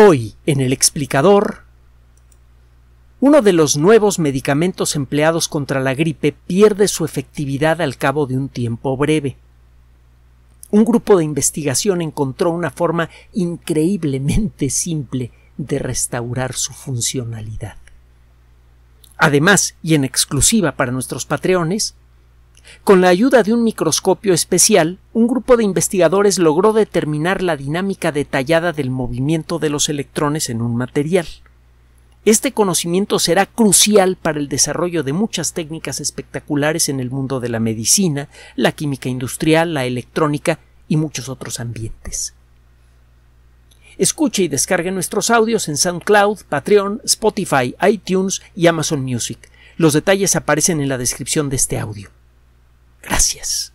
Hoy, en el explicador, uno de los nuevos medicamentos empleados contra la gripe pierde su efectividad al cabo de un tiempo breve. Un grupo de investigación encontró una forma increíblemente simple de restaurar su funcionalidad. Además, y en exclusiva para nuestros patreones, con la ayuda de un microscopio especial, un grupo de investigadores logró determinar la dinámica detallada del movimiento de los electrones en un material. Este conocimiento será crucial para el desarrollo de muchas técnicas espectaculares en el mundo de la medicina, la química industrial, la electrónica y muchos otros ambientes. Escuche y descargue nuestros audios en SoundCloud, Patreon, Spotify, iTunes y Amazon Music. Los detalles aparecen en la descripción de este audio. Gracias.